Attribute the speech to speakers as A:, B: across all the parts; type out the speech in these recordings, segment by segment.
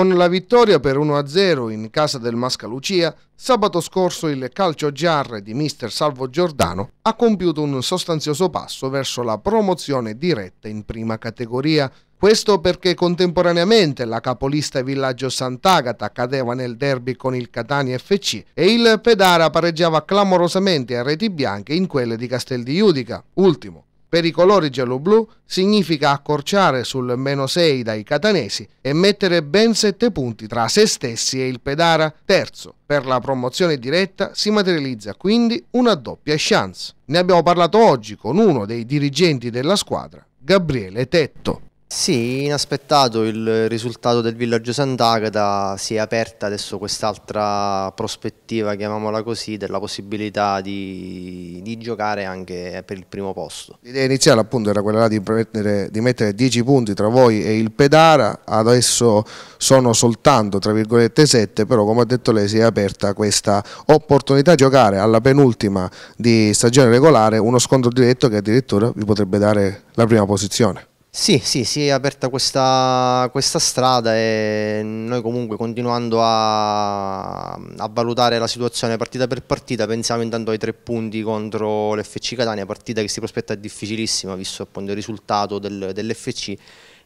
A: Con la vittoria per 1-0 in casa del Mascalucia, sabato scorso il calcio giarre di mister Salvo Giordano ha compiuto un sostanzioso passo verso la promozione diretta in prima categoria. Questo perché contemporaneamente la capolista Villaggio Sant'Agata cadeva nel derby con il Catania FC e il Pedara pareggiava clamorosamente a reti bianche in quelle di Castel di Udica, ultimo per i colori gialloblu significa accorciare sul meno 6 dai catanesi e mettere ben 7 punti tra se stessi e il Pedara. Terzo, per la promozione diretta si materializza quindi una doppia chance. Ne abbiamo parlato oggi con uno dei dirigenti della squadra, Gabriele Tetto. Sì, inaspettato il risultato del villaggio
B: Sant'Agata, si è aperta adesso quest'altra prospettiva, chiamiamola così, della possibilità di, di, giocare anche per il primo posto.
A: L'idea iniziale appunto era quella di, prendere, di mettere 10 punti tra voi e il Pedara, adesso sono soltanto tra virgolette 7, però come ha detto lei si è aperta questa opportunità di giocare alla penultima di stagione regolare uno scontro diretto che addirittura vi potrebbe dare la prima posizione.
B: Sì, sì, si è aperta questa, questa strada e noi comunque continuando a, a, valutare la situazione partita per partita pensiamo intanto ai tre punti contro l'FC Catania, partita che si prospetta difficilissima visto appunto il risultato del, dell'FC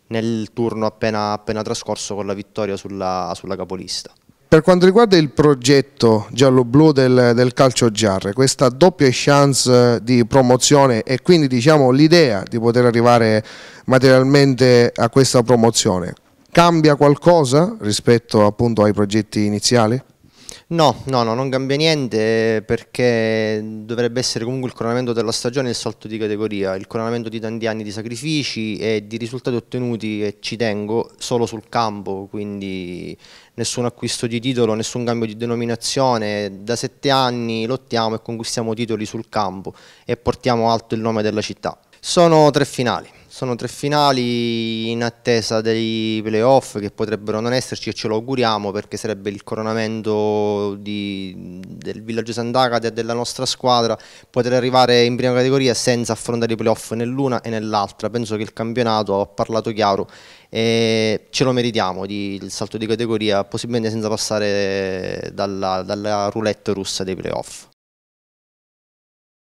B: nel turno appena, appena, trascorso con la vittoria sulla, sulla capolista.
A: Per quanto riguarda il progetto giallo-blu del, del calcio giarre, questa doppia chance eh, di promozione e quindi diciamo, l'idea di poter arrivare materialmente a questa promozione, cambia qualcosa rispetto appunto, ai progetti iniziali?
B: No, no, no, non cambia niente perché dovrebbe essere comunque il coronamento della stagione il salto di categoria, il coronamento di tanti anni di sacrifici e di risultati ottenuti, e ci tengo, solo sul campo, quindi nessun acquisto di titolo, nessun cambio di denominazione, da sette anni lottiamo e conquistiamo titoli sul campo e portiamo alto il nome della città. Sono tre finali. Sono tre finali in attesa dei playoff che potrebbero non esserci e ce lo auguriamo perché sarebbe il coronamento di, del villaggio Sandagata e della nostra squadra poter arrivare in prima categoria senza affrontare i playoff nell'una e nell'altra. Penso che il campionato ha parlato chiaro e ce lo meritiamo di, il salto di categoria possibilmente senza passare dalla, dalla roulette russa dei playoff.